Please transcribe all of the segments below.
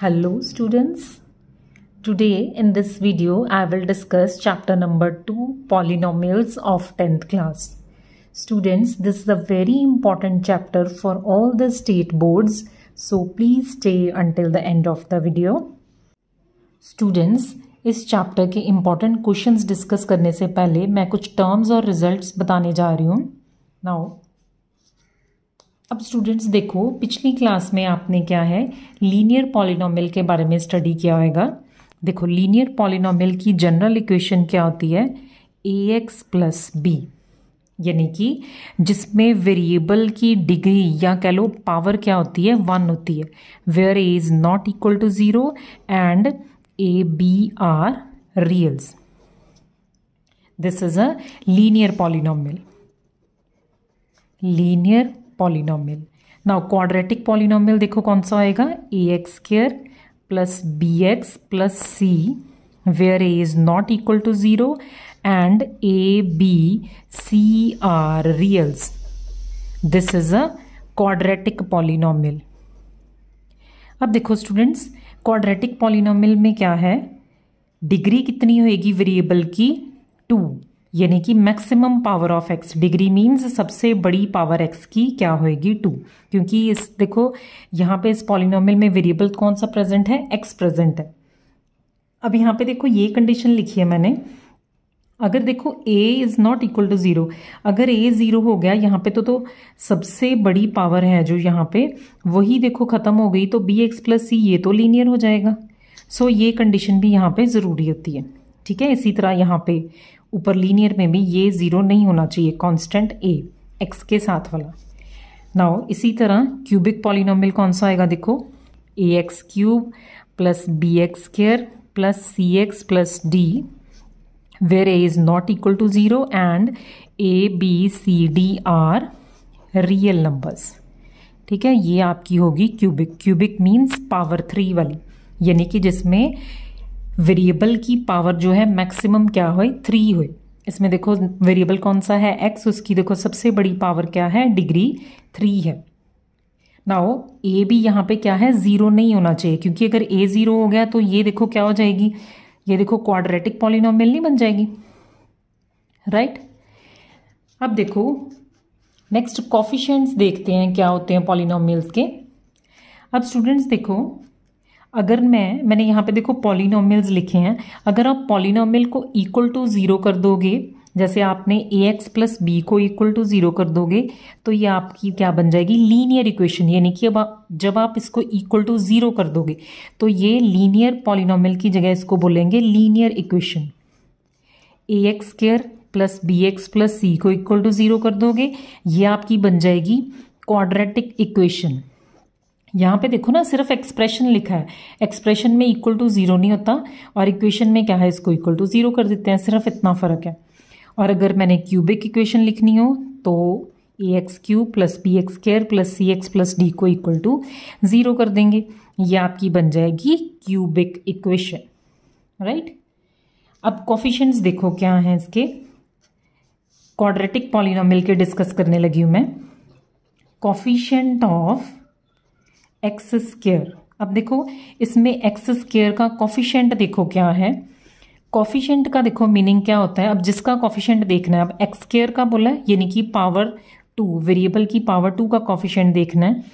Hello students. Today in this video I will discuss chapter number 2 polynomials of 10th class. Students this is a very important chapter for all the state boards so please stay until the end of the video. Students इस chapter के important questions discuss करने से पहले मैं कुछ terms और results बताने जा रही हूँ नाउ अब स्टूडेंट्स देखो पिछली क्लास में आपने क्या है लीनियर पॉलिनोमिल के बारे में स्टडी किया होगा देखो लीनियर पॉलिनोमिल की जनरल इक्वेशन क्या होती है ए एक्स प्लस बी यानी कि जिसमें वेरिएबल की डिग्री या कह लो पावर क्या होती है वन होती है where a is not equal to zero and a b are reals this is a linear polynomial linear polynomial now quadratic polynomial देखो कौन सा आएगा a x square plus b x plus c where a is not equal to zero and a b c are reals this is a quadratic polynomial अब देखो students quadratic polynomial में क्या है degree कितनी होएगी वेरिएबल की two यानी कि maximum power of x degree means सबसे बड़ी पावर एक्स की क्या होएगी टू क्योंकि इस देखो यहाँ पे इस पॉलिनॉमियल में वेरिएबल कौन सा प्रेजेंट है एक्स प्रेजेंट है अब यहाँ पे देखो ये कंडीशन लिखी है मैंने अगर देखो a is not equal to zero अगर ए ज़ीरो हो गया यहाँ पे तो तो सबसे बड़ी पावर है जो यहाँ पे वही देखो ख़त्म हो गई तो बी एक्स प्लस सी ये तो लीनियर हो जाएगा सो so, ये कंडीशन भी यहाँ पे ज़रूरी होती है ठीक है इसी तरह यहाँ पे ऊपर लीनियर में भी ये ज़ीरो नहीं होना चाहिए कांस्टेंट ए एक्स के साथ वाला नाउ इसी तरह क्यूबिक पॉलिनोमियल कौन सा आएगा देखो a x cube plus b x square plus c x plus d where a is not equal to zero and a b c d are real numbers ठीक है ये आपकी होगी cubic cubic means power three वाली यानी कि जिसमें variable की पावर जो है मैक्सिमम क्या हो थ्री हो इसमें देखो वेरिएबल कौन सा है एक्स उसकी देखो सबसे बड़ी पावर क्या है डिग्री थ्री है नाओ ए भी यहाँ पे क्या है ज़ीरो नहीं होना चाहिए क्योंकि अगर ए ज़ीरो हो गया तो ये देखो क्या हो जाएगी ये देखो क्वाड्रेटिक पॉलिनॉमियल नहीं बन जाएगी राइट right? अब देखो नेक्स्ट कॉफिशेंट्स देखते हैं क्या होते हैं पॉलिनॉमियल्स के अब स्टूडेंट्स देखो अगर मैं मैंने यहाँ पे देखो पॉलिनोमियल्स लिखे हैं अगर आप पॉलिनोमियल को इक्वल टू ज़ीरो कर दोगे जैसे आपने ए एक्स प्लस बी को इक्वल टू ज़ीरो कर दोगे तो ये आपकी क्या बन जाएगी लीनियर इक्वेशन यानी कि अब आप जब आप इसको इक्वल टू ज़ीरो कर दोगे तो ये लीनियर पॉलिनोमियल की जगह इसको बोलेंगे linear equation a x square plus b x plus c को इक्वल टू ज़ीरो कर दोगे ये आपकी बन जाएगी क्वाड्रेटिक इक्वेशन यहाँ पे देखो ना सिर्फ एक्सप्रेशन लिखा है एक्सप्रेशन में इक्वल टू ज़ीरो नहीं होता और इक्वेशन में क्या है इसको इक्वल टू ज़ीरो कर देते हैं सिर्फ इतना फ़र्क है और अगर मैंने क्यूबिक इक्वेशन लिखनी हो तो a x cube plus b x square plus c x plus d को इक्वल टू ज़ीरो कर देंगे ये आपकी बन जाएगी क्यूबिक इक्वेशन राइट अब कॉफिशंट्स देखो क्या हैं इसके क्वाड्रेटिक पॉलिनोमियल के डिस्कस करने लगी हूँ मैं कॉफिशेंट ऑफ एक्स स्केयर अब देखो इसमें एक्स स्केयर का कॉफिशेंट देखो क्या है कॉफिशेंट का देखो मीनिंग क्या होता है अब जिसका कॉफिशेंट देखना है अब एक्स स्केयर का बोला है यानी कि पावर टू वेरिएबल की पावर टू का कॉफिशेंट देखना है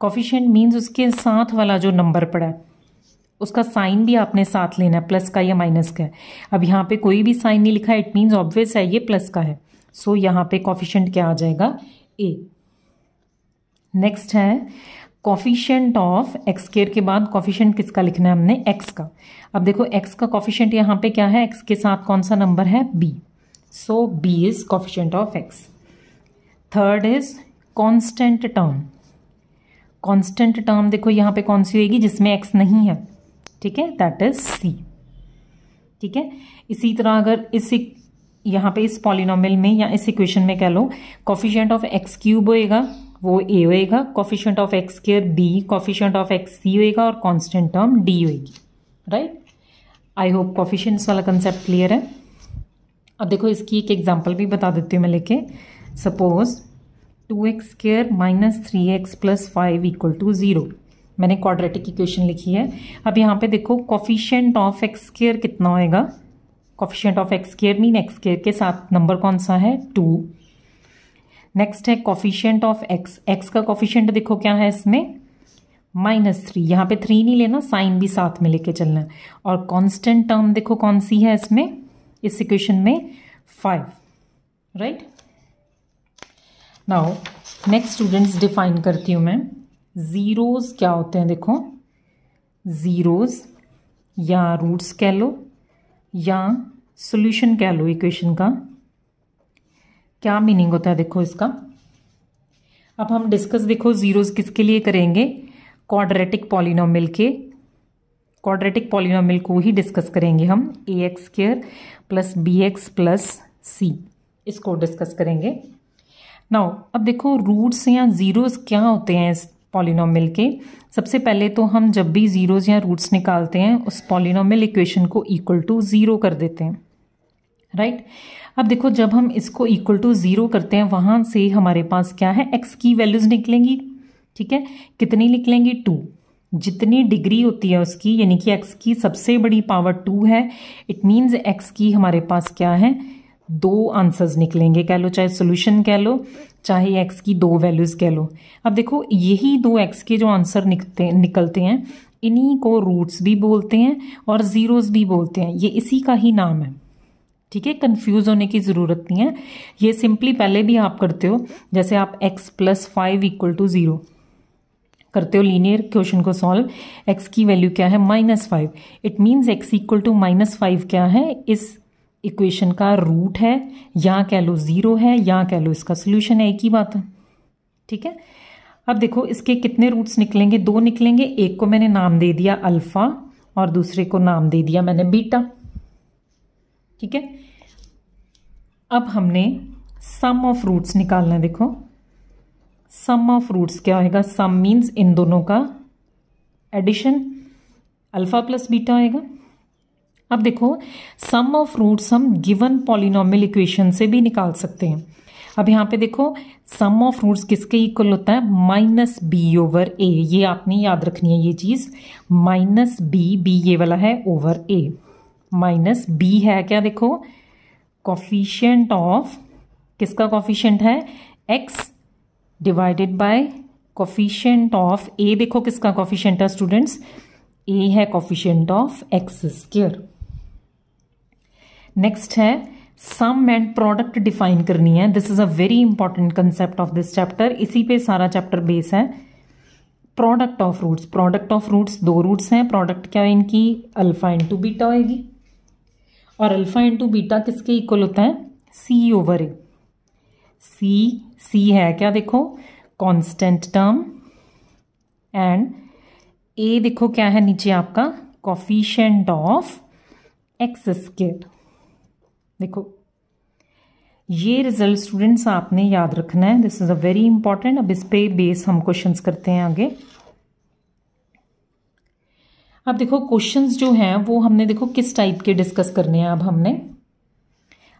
कॉफिशेंट मीन्स उसके साथ वाला जो नंबर पड़ा है उसका साइन भी आपने साथ लेना है प्लस का या माइनस का अब यहाँ पे कोई भी साइन नहीं लिखा इट मीन्स ऑब्वियस है ये प्लस का है सो so, यहाँ पे कॉफिशेंट क्या आ जाएगा ए नेक्स्ट है कॉफिशेंट ऑफ एक्स केयर के बाद कॉफिशेंट किसका लिखना है हमने एक्स का अब देखो एक्स का कॉफिशेंट यहाँ पे क्या है एक्स के साथ कौन सा नंबर है b so b is coefficient of x third is constant term constant term देखो यहाँ पे कौन सी होगी जिसमें एक्स नहीं है ठीक है दैट इज सी ठीक है इसी तरह अगर इस यहाँ पे इस पॉलिनोमिल में या इस इक्वेशन में कह लो कॉफिशेंट ऑफ एक्स क्यूब होएगा वो ए होएगा coefficient of x square b coefficient of x c होएगा और कॉन्स्टेंट टर्म डी होएगी राइट आई होप कॉफिशेंट्स वाला कंसेप्ट क्लियर है अब देखो इसकी एक एग्जाम्पल भी बता देती हूँ मैं लेके suppose two x square minus three x plus five equal to zero मैंने क्वाड्रेटिक इक्वेशन लिखी है अब यहाँ पे देखो कॉफिशेंट ऑफ एक्स स्केयर कितना होएगा coefficient of x square mean x square के साथ नंबर कौन सा है टू नेक्स्ट है कॉफिशियंट ऑफ एक्स एक्स का कॉफिशियंट देखो क्या है इसमें माइनस थ्री यहाँ पे थ्री नहीं लेना साइन भी साथ में लेके चलना है और कांस्टेंट टर्म देखो कौन सी है इसमें इस इक्वेशन में five right now next students define करती हूँ मैं ज़ीरोज़ क्या होते हैं देखो ज़ीरोज़ या रूट्स कह लो या सोल्यूशन कह लो इक्वेशन का क्या मीनिंग होता है देखो इसका अब हम डिस्कस देखो ज़ीरोज़ किसके लिए करेंगे क्वाड्रेटिक पॉलिनोमिल के क्वाड्रेटिक पॉलिनोमिल को ही डिस्कस करेंगे हम a x square plus b x plus c इसको डिस्कस करेंगे नाउ अब देखो रूट्स या ज़ीरोज़ क्या होते हैं इस पॉलिनोमिल के सबसे पहले तो हम जब भी ज़ीरोज़ या रूट्स निकालते हैं उस पॉलिनोमिल इक्वेशन को इक्वल टू ज़ीरो कर देते हैं राइट right? अब देखो जब हम इसको इक्वल टू ज़ीरो करते हैं वहाँ से हमारे पास क्या है एक्स की वैल्यूज़ निकलेंगी ठीक है कितनी निकलेंगी टू जितनी डिग्री होती है उसकी यानी कि एक्स की सबसे बड़ी पावर टू है इट मीन्स एक्स की हमारे पास क्या है दो आंसर्स निकलेंगे कह लो चाहे सोल्यूशन कह लो चाहे एक्स की दो वैल्यूज़ कह लो अब देखो यही दो एक्स के जो आंसर निकते निकलते हैं इन्हीं को रूट्स भी बोलते हैं और ज़ीरोज़ भी बोलते हैं ये इसी का ही नाम है ठीक है कंफ्यूज होने की ज़रूरत नहीं है ये सिंपली पहले भी आप करते हो जैसे आप x plus five equal to zero करते हो लीनियर क्वेश्चन को सॉल्व x की वैल्यू क्या है minus five it means x equal to minus five क्या है इस इक्वेशन का रूट है या कह लो ज़ीरो है या कह लो इसका सोल्यूशन है एक ही बात है ठीक है अब देखो इसके कितने रूट्स निकलेंगे दो निकलेंगे एक को मैंने नाम दे दिया अल्फ़ा और दूसरे को नाम दे दिया मैंने बीटा ठीक है अब हमने सम ऑफ रूट्स निकालना है देखो सम ऑफ रूट्स क्या होगा सम मीन्स इन दोनों का एडिशन अल्फा प्लस बीटा आएगा अब देखो सम ऑफ रूट्स हम गिवन पॉलिनोमल इक्वेशन से भी निकाल सकते हैं अब यहाँ पे देखो सम ऑफ रूट्स किसके इक्वल होता है माइनस बी ओवर ए ये आपने याद रखनी है ये चीज़ माइनस बी बी ये वाला है ओवर ए माइनस बी है क्या देखो कॉफिशियंट ऑफ किसका कॉफिशियंट है x divided by coefficient of a देखो किसका कॉफिशियंट है स्टूडेंट्स ए है coefficient of x square next है सम एंड प्रोडक्ट डिफाइन करनी है this is a very important concept of this chapter इसी पे सारा चैप्टर बेस है product of roots product of roots दो रूट्स हैं प्रोडक्ट क्या है इनकी अल्फा इंटू टू बीटा होगी और अल्फ़ा इंटू बीटा किसके इक्वल होता है सी ओवर ए सी सी है क्या देखो कांस्टेंट टर्म एंड ए देखो क्या है नीचे आपका कॉफिशेंट ऑफ एक्स स्केर देखो ये रिजल्ट स्टूडेंट्स आपने याद रखना है this is a very important अब इस पे बेस हम क्वेश्चंस करते हैं आगे अब देखो क्वेश्चंस जो हैं वो हमने देखो किस टाइप के डिस्कस करने हैं अब हमने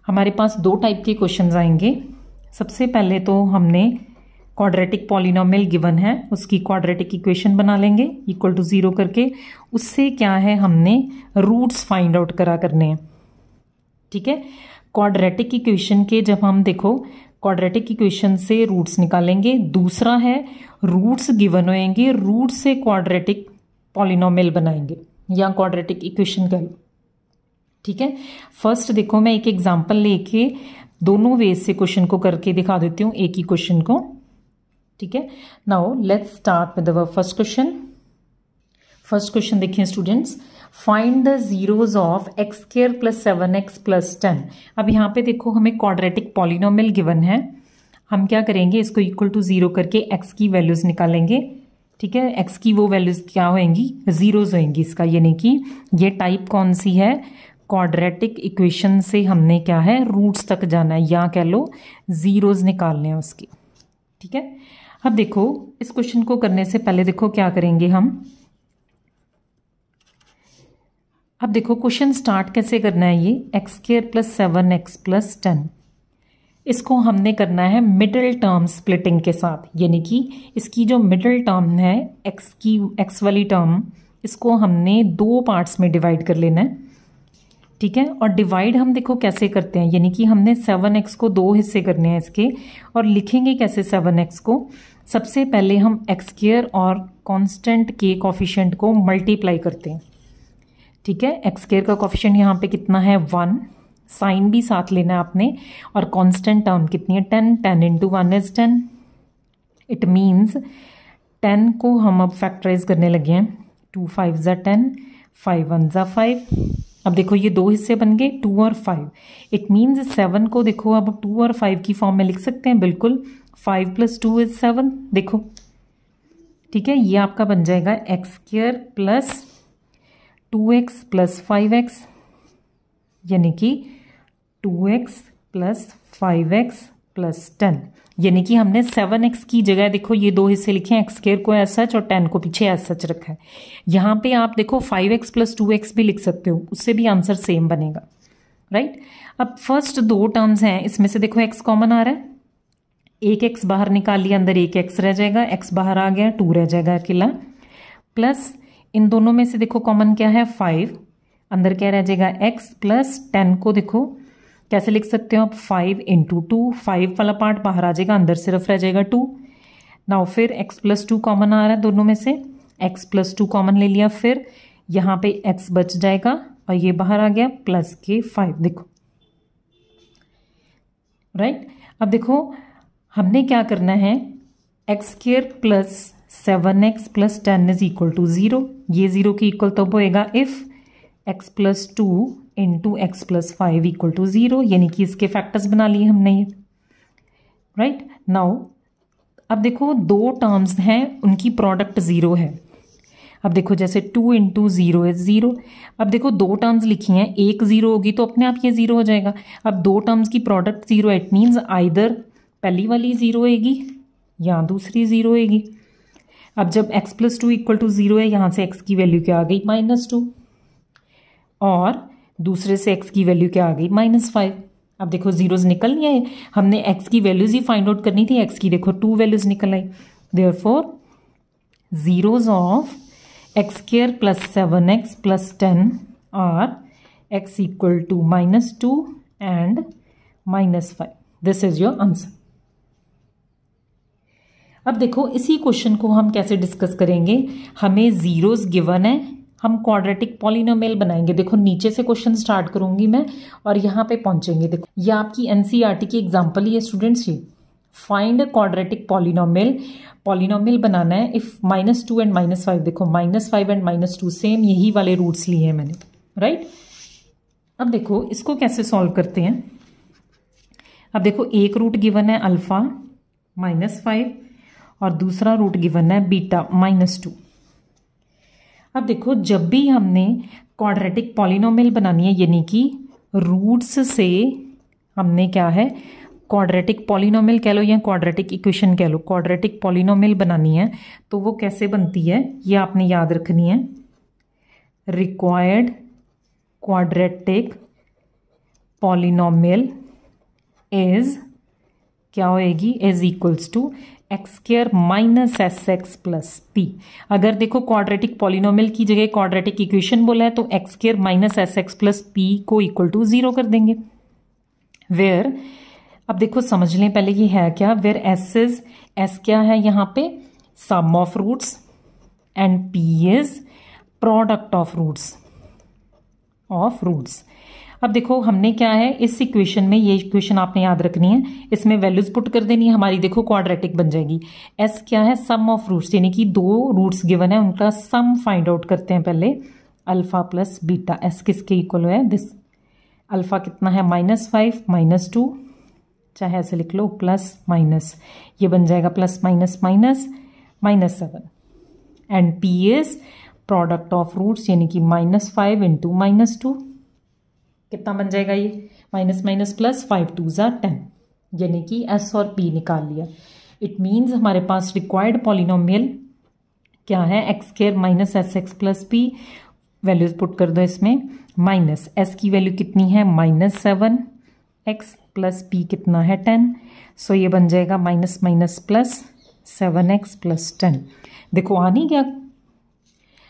हमारे पास दो टाइप के क्वेश्चंस आएंगे सबसे पहले तो हमने क्वाड्रेटिक पॉलिनोमियल गिवन है उसकी क्वाड्रेटिक इक्वेशन बना लेंगे इक्वल टू ज़ीरो करके उससे क्या है हमने रूट्स फाइंड आउट करा करने हैं ठीक है क्वाड्रेटिक इक्वेशन के जब हम देखो क्वाड्रेटिक इक्वेशन से रूट्स निकालेंगे दूसरा है रूट्स गिवन होएंगे रूट्स से क्वाड्रेटिक पॉलिनोमियल बनाएंगे या क्वाड्रेटिक इक्वेशन कह लो ठीक है फर्स्ट देखो मैं एक एग्जांपल लेके दोनों वेज से क्वेश्चन को करके दिखा देती हूँ एक ही क्वेश्चन को ठीक है now let's start with our first question first question देखिए students find the zeros of x square plus seven x plus ten अब यहाँ पे देखो हमें क्वाड्रेटिक पॉलिनोमियल गिवन है हम क्या करेंगे इसको इक्वल टू जीरो करके एक्स की वैल्यूज निकालेंगे ठीक है एक्स की वो वैल्यूज क्या होएंगी जीरोज होएंगी इसका यानी कि ये टाइप कौन सी है क्वाड्रेटिक इक्वेशन से हमने क्या है रूट्स तक जाना है या कह लो ज़ीरोज़ निकालने हैं उसके ठीक है अब देखो इस क्वेश्चन को करने से पहले देखो क्या करेंगे हम अब देखो क्वेश्चन स्टार्ट कैसे करना है ये x square plus seven x plus ten इसको हमने करना है मिडिल टर्म स्प्लिटिंग के साथ यानी कि इसकी जो मिडिल टर्म है एक्स की एक्स वाली टर्म इसको हमने दो पार्ट्स में डिवाइड कर लेना है ठीक है और डिवाइड हम देखो कैसे करते हैं यानी कि हमने सेवन एक्स को दो हिस्से करने हैं इसके और लिखेंगे कैसे सेवन एक्स को सबसे पहले हम एक्स केयर और कॉन्स्टेंट के कॉफिशेंट को मल्टीप्लाई करते हैं ठीक है एक्स केयर का कॉफिशेंट यहाँ पे कितना है वन साइन भी साथ लेना है आपने और कांस्टेंट टर्म कितनी है ten ten into one is ten it means ten को हम अब फैक्टराइज करने लगे हैं टू फाइव ज़ा टेन फाइव वन ज़ा फाइव अब देखो ये दो हिस्से बन गए टू और फाइव इट मीन्स सेवन को देखो अब टू और फाइव की फॉर्म में लिख सकते हैं बिल्कुल five plus two is seven देखो ठीक है ये आपका बन जाएगा x square plus two x plus five x यानी कि two x plus five x plus ten यानी कि हमने सेवन एक्स की जगह देखो ये दो हिस्से लिखे हैं एक्स स्केयर को एस सच और टेन को पीछे एस सच रखा है यहाँ पे आप देखो five x plus two x भी लिख सकते हो उससे भी आंसर सेम बनेगा राइट अब फर्स्ट दो टर्म्स हैं इसमें से देखो एक्स कॉमन आ रहा है एक एक्स बाहर निकाल लिया अंदर एक एक्स रह जाएगा एक्स बाहर आ गया टू रह जाएगा अकेला प्लस इन दोनों में से देखो कॉमन क्या है फाइव अंदर क्या रह जाएगा एक्स प्लस टेन को देखो कैसे लिख सकते हो आप फाइव इंटू टू फाइव वाला पार्ट बाहर आ जाएगा अंदर सिर्फ रह जाएगा टू ना फिर एक्स प्लस टू कॉमन आ रहा है दोनों में से एक्स प्लस टू कॉमन ले लिया फिर यहाँ पे एक्स बच जाएगा और ये बाहर आ गया प्लस के फाइव देखो राइट right? अब देखो हमने क्या करना है x square plus seven x plus ten is equal to zero ये ज़ीरो के इक्वल तब होएगा if x plus two into x plus five equal to zero यानी कि इसके फैक्टर्स बना लिए हमने ये राइट नाउ अब देखो दो टर्म्स हैं उनकी प्रोडक्ट ज़ीरो है अब देखो जैसे two into zero is zero अब देखो दो टर्म्स लिखी हैं एक ज़ीरो होगी तो अपने आप ये ज़ीरो हो जाएगा अब दो टर्म्स की product zero it means either पहली वाली ज़ीरो होएगी या दूसरी ज़ीरो होएगी अब जब x plus two equal to zero है यहाँ से x की वैल्यू क्या आ गई माइनस टू और दूसरे से एक्स की वैल्यू क्या आ गई माइनस फाइव अब देखो जीरोज निकल नहीं आए हमने एक्स की वैल्यूज ही फाइंड आउट करनी थी एक्स की देखो टू वैल्यूज निकल आई therefore zeros of x square plus seven x plus ten are x equal to minus two and minus five this is your answer अब देखो इसी क्वेश्चन को हम कैसे डिस्कस करेंगे हमें ज़ीरोज़ गिवन है हम क्वाड्रेटिक पॉलिनोमियल बनाएंगे देखो नीचे से क्वेश्चन स्टार्ट करूंगी मैं और यहाँ पे पहुंचेंगे देखो ये आपकी एनसीईआरटी e की एग्जाम्पल ही है स्टूडेंट्स ये find a quadratic polynomial polynomial बनाना है if minus two and minus five देखो minus five and minus two same यही वाले रूट्स लिए हैं मैंने राइट right? अब देखो इसको कैसे सॉल्व करते हैं अब देखो एक रूट गिवन है अल्फा माइनस फाइव और दूसरा रूट गिवन है बीटा माइनस टू अब देखो जब भी हमने क्वाड्रेटिक पॉलिनोमियल बनानी है यानी कि रूट्स से हमने क्या है क्वाड्रेटिक पॉलिनोमियल कह लो या क्वाड्रेटिक इक्वेशन कह लो क्वाड्रेटिक पॉलिनोमियल बनानी है तो वो कैसे बनती है ये आपने याद रखनी है रिक्वायर्ड क्वाड्रेटिक पॉलिनोमियल इज क्या होएगी is equals to x square minus S x plus p अगर देखो क्वाड्रेटिक पॉलिनोमियल की जगह क्वाड्रेटिक इक्वेशन बोला है तो x square minus S x plus p को इक्वल टू जीरो कर देंगे वेयर अब देखो समझ लें पहले ये है क्या वेयर एस इज एस क्या है यहाँ पे sum of roots and P is product of roots of roots अब देखो हमने क्या है इस इक्वेशन में ये इक्वेशन आपने याद रखनी है इसमें वैल्यूज पुट कर देनी है हमारी देखो क्वाड्रेटिक बन जाएगी एस क्या है सम ऑफ रूट्स यानी कि दो रूट्स गिवन है उनका सम फाइंड आउट करते हैं पहले अल्फा प्लस बीटा एस किसके इक्वल है दिस अल्फा कितना है माइनस फाइव माइनस टू चाहे ऐसे लिख लो प्लस माइनस ये बन जाएगा plus minus minus minus seven and p s product of roots यानी कि minus five into minus two कितना बन जाएगा ये minus minus plus five to ज़ा टेन यानी कि एस और पी निकाल लिया इट मीन्स हमारे पास रिक्वायर्ड पॉलिनोमियल क्या है x square minus S x plus p values put कर दो इसमें माइनस एस की वैल्यू कितनी है minus seven x plus P कितना है टेन सो so ये बन जाएगा minus minus plus seven x plus ten देखो आ नहीं गया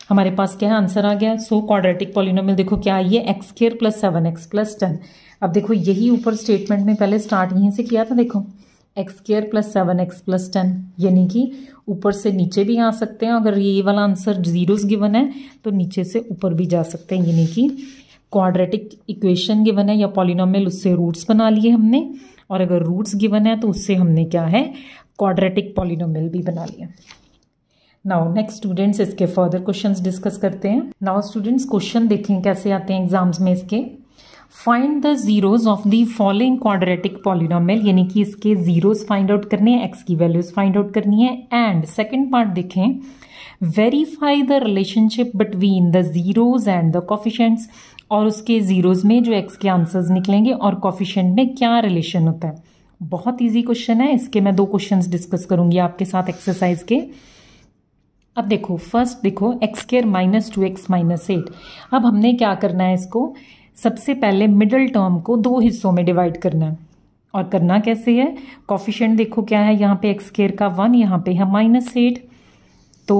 हमारे पास क्या है आंसर आ गया सो क्वाड्रेटिक पॉलिनोमियल देखो क्या ये x square plus seven x plus ten अब देखो यही ऊपर स्टेटमेंट में पहले स्टार्ट यहीं से किया था देखो x square plus seven x plus ten यानी कि ऊपर से नीचे भी आ सकते हैं अगर ये वाला आंसर जीरोज गिवन है तो नीचे से ऊपर भी जा सकते हैं यानी कि क्वाड्रेटिक इक्वेशन गिवन है या पॉलिनोमियल उससे रूट्स बना लिए हमने और अगर रूट्स गिवन है तो उससे हमने क्या है क्वाड्रेटिक पॉलिनोमियल भी बना लिया नाउ नेक्स्ट स्टूडेंट्स इसके फर्दर क्वेश्चन डिस्कस करते हैं नाउ स्टूडेंट्स क्वेश्चन देखें कैसे आते हैं एग्जाम्स में इसके find the zeros of the following quadratic polynomial यानी कि इसके जीरोज फाइंड आउट करने हैं एक्स की वैल्यूज फाइंड आउट करनी है एंड सेकेंड पार्ट देखें verify the relationship between the zeros and the coefficients और उसके जीरोज में जो एक्स के आंसर्स निकलेंगे और कॉफिशेंट में क्या रिलेशन होता है बहुत ईजी क्वेश्चन है इसके मैं दो क्वेश्चन डिस्कस करूंगी आपके साथ एक्सरसाइज के अब देखो फर्स्ट देखो x square minus two x minus eight अब हमने क्या करना है इसको सबसे पहले मिडल टर्म को दो हिस्सों में डिवाइड करना है और करना कैसे है कॉफिशेंट देखो क्या है यहाँ पे एक्स स्केयर का वन यहाँ पे है माइनस एट तो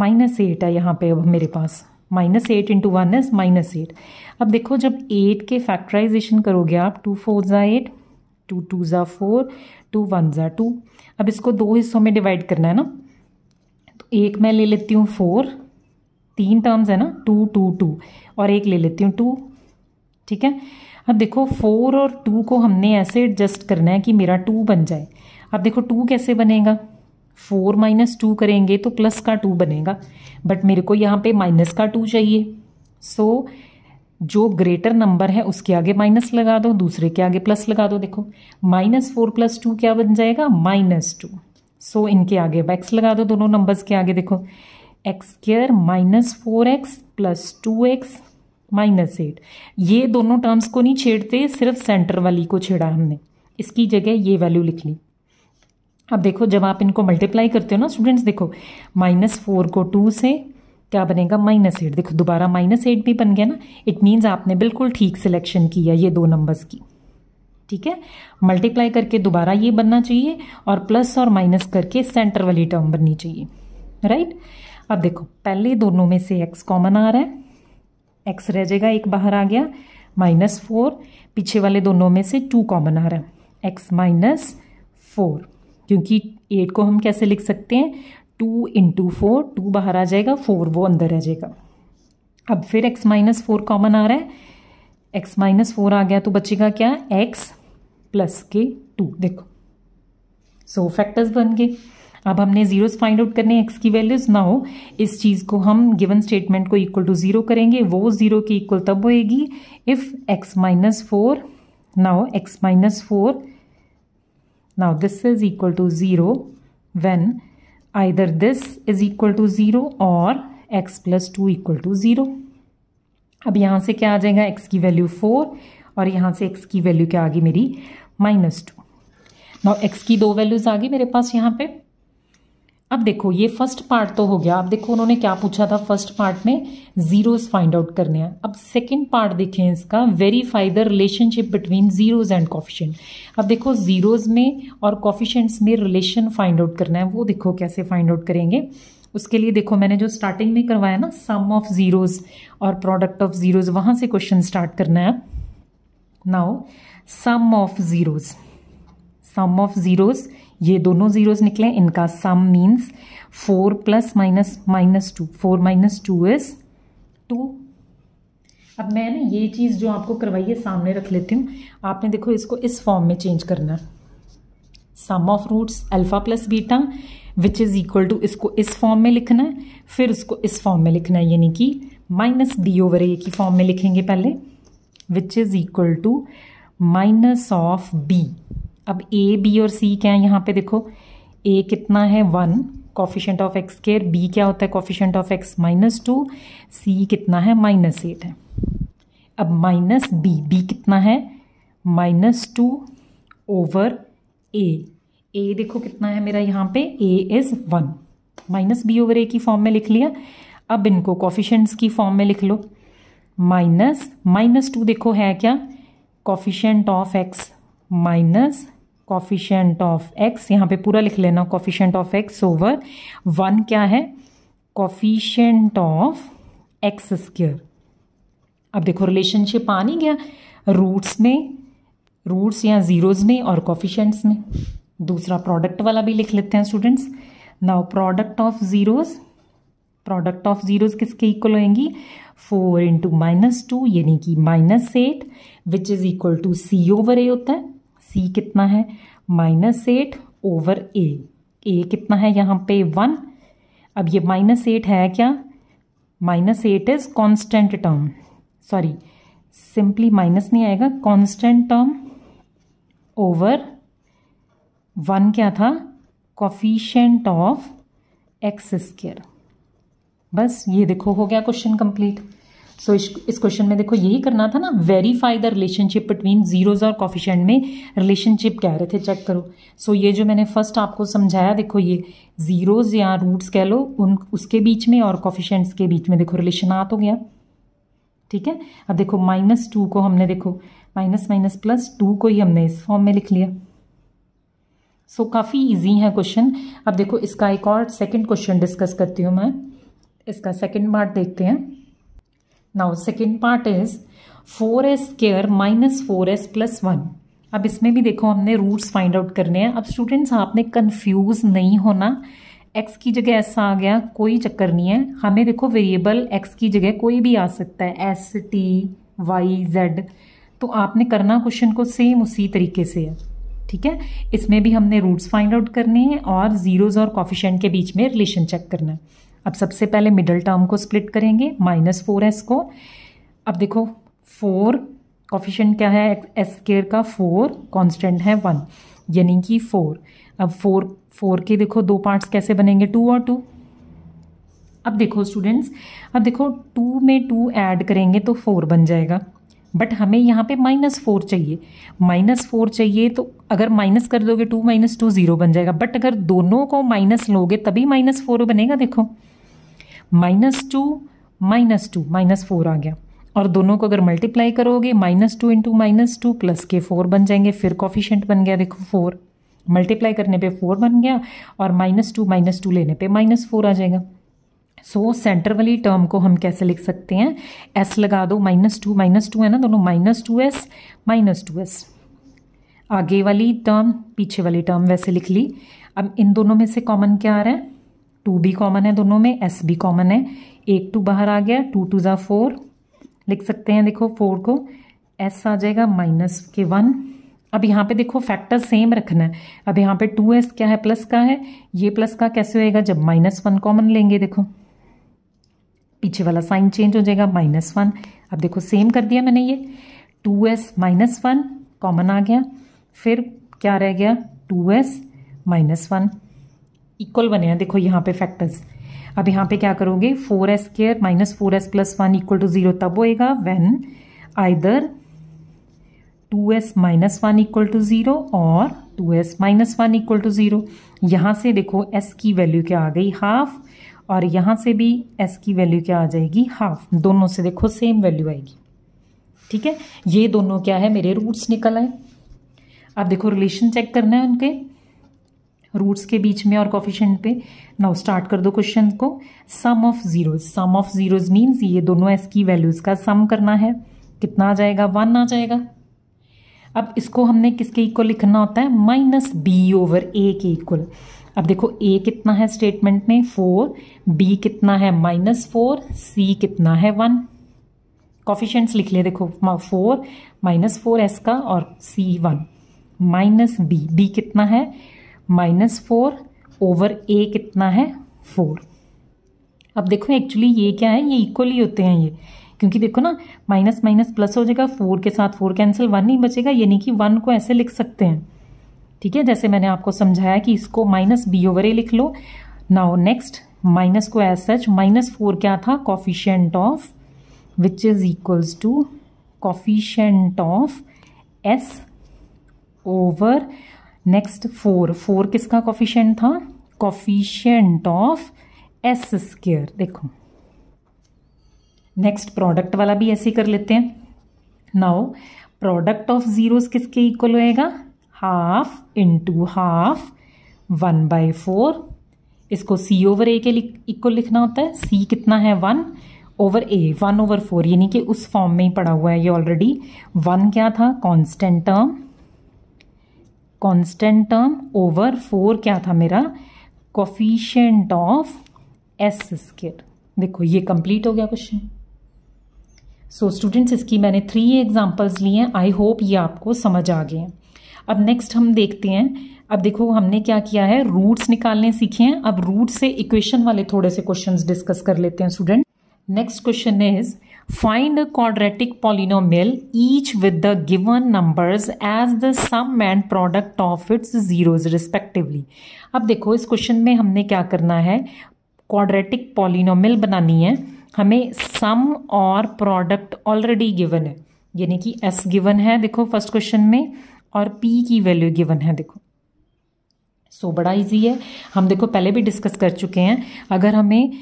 माइनस एट है यहाँ पे अब मेरे पास minus eight into one is minus eight अब देखो जब एट के फैक्टराइजेशन करोगे आप टू फोर ज़ा एट टू टू ज़ा फोर टू वन ज़ा टू अब इसको दो हिस्सों में डिवाइड करना है ना तो एक मैं ले लेती हूँ फोर तीन टर्म्स है ना टू टू टू और एक ले लेती हूँ टू ठीक है अब देखो फोर और टू को हमने ऐसे एडजस्ट करना है कि मेरा टू बन जाए अब देखो टू कैसे बनेगा फोर माइनस टू करेंगे तो प्लस का टू बनेगा बट मेरे को यहाँ पे माइनस का टू चाहिए सो so, जो ग्रेटर नंबर है उसके आगे माइनस लगा दो दूसरे के आगे प्लस लगा दो देखो माइनस फोर प्लस टू क्या बन जाएगा माइनस टू सो so, इनके आगे अब एक्स लगा दो दोनों नंबर्स के आगे देखो x square minus four x plus two x minus eight ये दोनों टर्म्स को नहीं छेड़ते सिर्फ सेंटर वाली को छेड़ा हमने इसकी जगह ये वैल्यू लिख ली अब देखो जब आप इनको मल्टीप्लाई करते हो ना स्टूडेंट्स देखो माइनस फोर को टू से क्या बनेगा माइनस एट देखो दोबारा माइनस एट भी बन गया ना इट मीन्स आपने बिल्कुल ठीक सिलेक्शन किया ये दो नंबर्स की ठीक है मल्टीप्लाई करके दोबारा ये बनना चाहिए और प्लस और माइनस करके सेंटर वाली टर्म बननी चाहिए राइट अब देखो पहले दोनों में से एक्स कॉमन आ रहा है एक्स रह जाएगा एक बाहर आ गया माइनस फोर पीछे वाले दोनों में से टू कॉमन आ रहा है एक्स माइनस फोर क्योंकि एट को हम कैसे लिख सकते हैं टू इंटू फोर टू बाहर आ जाएगा फोर वो अंदर रह जाएगा अब फिर एक्स माइनस फोर कॉमन आ रहा है एक्स माइनस फोर आ गया तो बचेगा क्या एक्स प्लस के टू देखो सो so, फैक्टर्स बन गए अब हमने जीरोस फाइंड आउट करने एक्स की वैल्यूज ना हो इस चीज़ को हम गिवन स्टेटमेंट को इक्वल टू ज़ीरो करेंगे वो ज़ीरो के इक्वल तब होएगी if x minus four now x minus four now this is equal to zero when either this is equal to zero और x plus two equal to zero अब यहाँ से क्या आ जाएगा एक्स की वैल्यू फोर और यहाँ से एक्स की वैल्यू क्या आ गई मेरी माइनस टू नाउ एक्स की दो वैल्यूज़ आ गई मेरे पास यहाँ पे अब देखो ये फर्स्ट पार्ट तो हो गया अब देखो उन्होंने क्या पूछा था फर्स्ट पार्ट में जीरोस फाइंड आउट करने हैं अब सेकंड पार्ट देखें इसका verify the relationship between zeros and coefficient अब देखो जीरोस में और कॉफिशेंट्स में रिलेशन फाइंड आउट करना है वो देखो कैसे फाइंड आउट करेंगे उसके लिए देखो मैंने जो स्टार्टिंग में करवाया ना सम ऑफ जीरोज और प्रोडक्ट ऑफ जीरोज वहां से क्वेश्चन स्टार्ट करना है now sum of zeros sum of zeros ये दोनों ज़ीरोज़ निकले इनका sum means four plus minus minus two four minus two is two अब मैं ना ये चीज़ जो आपको करवाई है सामने रख लेती हूँ आपने देखो इसको इस फॉर्म में चेंज करना है sum of roots alpha plus beta which is equal to इसको इस फॉर्म में लिखना है फिर इसको इस फॉर्म में लिखना है यानी कि माइनस डी ओवर ए की फॉर्म में लिखेंगे पहले which is equal to minus of b अब ए बी और सी क्या है यहाँ पे देखो ए कितना है one coefficient of x square b क्या होता है coefficient of x minus two c कितना है माइनस एट है अब माइनस बी बी कितना है minus two over A a देखो कितना है मेरा यहाँ पे a is one minus b over a की फॉर्म में लिख लिया अब इनको कॉफिशेंट्स की फॉर्म में लिख लो माइनस माइनस टू देखो है क्या coefficient of x minus coefficient of x यहाँ पे पूरा लिख लेना coefficient of x over one क्या है कॉफिशेंट ऑफ एक्स स्क्र अब देखो रिलेशनशिप आ नहीं गया रूट्स में रूट्स या ज़ीरोज़ में और कॉफिशेंट्स में दूसरा प्रोडक्ट वाला भी लिख लेते हैं students now product of zeros product of zeros किसके इक्वल होएंगी फोर इंटू माइनस टू यानी कि minus eight which is equal to C over A होता है सी कितना है minus eight over A A कितना है यहाँ पे वन अब ये माइनस एट है क्या minus eight is constant term sorry simply minus नहीं आएगा कॉन्स्टेंट टर्म ओवर वन क्या था कॉफिशेंट ऑफ एक्स स्क्र बस ये देखो हो गया क्वेश्चन कंप्लीट सो इस इस क्वेश्चन में देखो यही करना था ना verify the relationship between zeros और कॉफिशेंट में रिलेशनशिप कह रहे थे चेक करो सो so, ये जो मैंने फर्स्ट आपको समझाया देखो ये जीरोज या रूट्स कह लो उन उसके बीच में और कॉफिशेंट्स के बीच में देखो रिलेशन आ तो गया ठीक है अब देखो माइनस टू को हमने देखो माइनस माइनस प्लस टू को ही हमने इस फॉर्म में लिख लिया सो so, काफ़ी ईजी है क्वेश्चन अब देखो इसका एक और सेकेंड क्वेश्चन डिस्कस करती हूँ मैं इसका सेकेंड पार्ट देखते हैं now second part is four S square minus four S plus one अब इसमें भी देखो हमने रूट्स फाइंड आउट करने हैं अब स्टूडेंट्स आपने कन्फ्यूज़ नहीं होना एक्स की जगह ऐसा आ गया कोई चक्कर नहीं है हमें देखो वेरिएबल एक्स की जगह कोई भी आ सकता है एस टी वाई जेड तो आपने करना क्वेश्चन को सेम उसी तरीके से है ठीक है इसमें भी हमने रूट्स फाइंड आउट करने हैं और ज़ीरोज़ और कॉफिशेंट के बीच में रिलेशन चेक करना है अब सबसे पहले मिडल टर्म को स्प्लिट करेंगे माइनस फोर एस को अब देखो फोर कॉफिशेंट क्या है एस स्केयर का फोर कांस्टेंट है वन यानी कि फोर अब फोर फोर के देखो दो पार्ट्स कैसे बनेंगे टू और टू अब देखो स्टूडेंट्स अब देखो टू में टू ऐड करेंगे तो फोर बन जाएगा बट हमें यहाँ पे माइनस फोर चाहिए माइनस फोर चाहिए तो अगर माइनस कर दोगे टू माइनस टू ज़ीरो बन जाएगा बट अगर दोनों को माइनस लोगे तभी माइनस फोर बनेगा देखो minus two minus two minus four आ गया और दोनों को अगर मल्टीप्लाई करोगे minus two into minus two plus के फोर बन जाएंगे फिर कॉफिशेंट बन गया देखो फोर मल्टीप्लाई करने पे फोर बन गया और माइनस टू माइनस टू लेने पे माइनस फोर आ जाएगा सो so, सेंटर वाली टर्म को हम कैसे लिख सकते हैं एस लगा दो माइनस टू माइनस टू है ना दोनों minus two S minus two S आगे वाली टर्म पीछे वाली टर्म वैसे लिख ली अब इन दोनों में से कॉमन क्या आ रहा है टू भी कॉमन है दोनों में एस भी कॉमन है एक टू बाहर आ गया टू टू ज़ा फोर लिख सकते हैं देखो फोर को एस आ जाएगा माइनस के वन अब यहाँ पे देखो फैक्टर सेम रखना है अब यहाँ पे टू एस क्या है प्लस का है ये प्लस का कैसे होएगा जब माइनस वन कॉमन लेंगे देखो पीछे वाला साइन चेंज हो जाएगा माइनस वन अब देखो सेम कर दिया मैंने ये two S minus one common आ गया फिर क्या रह गया two S minus one equal बने हैं देखो यहाँ पे फैक्टर्स अब यहाँ पे क्या करोगे four S square minus four S plus one equal to zero तब होएगा when either two S minus one equal to zero और two S minus one equal to zero यहाँ से देखो एस की वैल्यू क्या आ गई हाफ और यहाँ से भी एस की वैल्यू क्या आ जाएगी हाफ दोनों से देखो सेम वैल्यू आएगी ठीक है ये दोनों क्या है मेरे रूट्स निकल आए अब देखो रिलेशन चेक करना है उनके रूट्स के बीच में और कॉफिशेंट पे नाउ स्टार्ट कर दो क्वेश्चन को sum of zeros sum of zeros means ये दोनों एस की वैल्यूज़ का सम करना है कितना आ जाएगा वन आ जाएगा अब इसको हमने किसके इक्वल लिखना होता है माइनस बी ओवर ए के इक्वल अब देखो ए कितना है स्टेटमेंट में फोर बी कितना है माइनस फोर सी कितना है वन कॉफिशेंट्स लिख लिया देखो फोर माइनस फोर एस का और C one minus B B कितना है माइनस फोर ओवर ए कितना है फोर अब देखो एक्चुअली ये क्या है ये इक्वली होते हैं ये क्योंकि देखो ना माइनस माइनस प्लस हो जाएगा फोर के साथ फोर कैंसिल वन ही बचेगा यानी कि वन को ऐसे लिख सकते हैं ठीक है जैसे मैंने आपको समझाया कि इसको माइनस बी ओवर ए लिख लो नाउ नेक्स्ट माइनस को एस एच माइनस फोर क्या था coefficient of which is equals to coefficient of S over next four four किसका कॉफिशेंट था कॉफिशेंट ऑफ एस स्क्र देखो नेक्स्ट प्रोडक्ट वाला भी ऐसे कर लेते हैं नाउ प्रोडक्ट ऑफ जीरोस किसके इक्वल होएगा half into half one by four इसको सी ओवर ए के इक्वल लिखना होता है सी कितना है one over A one over four यानी कि उस फॉर्म में ही पड़ा हुआ है ये ऑलरेडी वन क्या था constant term constant term over four क्या था मेरा कॉफिशेंट ऑफ एस स्केयर देखो ये कंप्लीट हो गया क्वेश्चन सो स्टूडेंट्स इसकी मैंने थ्री एग्जाम्पल्स लिए हैं आई होप ये आपको समझ आ गए अब नेक्स्ट हम देखते हैं अब देखो हमने क्या किया है रूट्स निकालने सीखे हैं अब रूट से इक्वेशन वाले थोड़े से क्वेश्चंस डिस्कस कर लेते हैं student next question is Find a quadratic polynomial each with the given numbers as the sum and product of its zeros respectively. अब देखो इस क्वेश्चन में हमने क्या करना है क्वाड्रेटिक पॉलिनोमियल बनानी है हमें सम और प्रोडक्ट ऑलरेडी गिवन है यानी कि एस गिवन है देखो फर्स्ट क्वेश्चन में और पी की वैल्यू गिवन है देखो सो so, बड़ा इजी है हम देखो पहले भी डिस्कस कर चुके हैं अगर हमें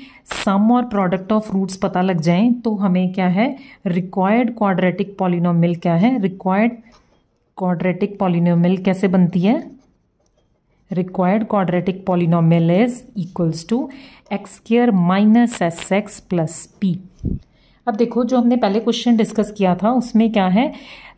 सम और प्रोडक्ट ऑफ रूट्स पता लग जाएं तो हमें क्या है रिक्वायर्ड क्वाड्रेटिक पॉलिनोमिल क्या है रिक्वायर्ड क्वाड्रेटिक पॉलिनोमिल कैसे बनती है required quadratic polynomial is equals to X square minus S x plus P अब देखो जो हमने पहले क्वेश्चन डिस्कस किया था उसमें क्या है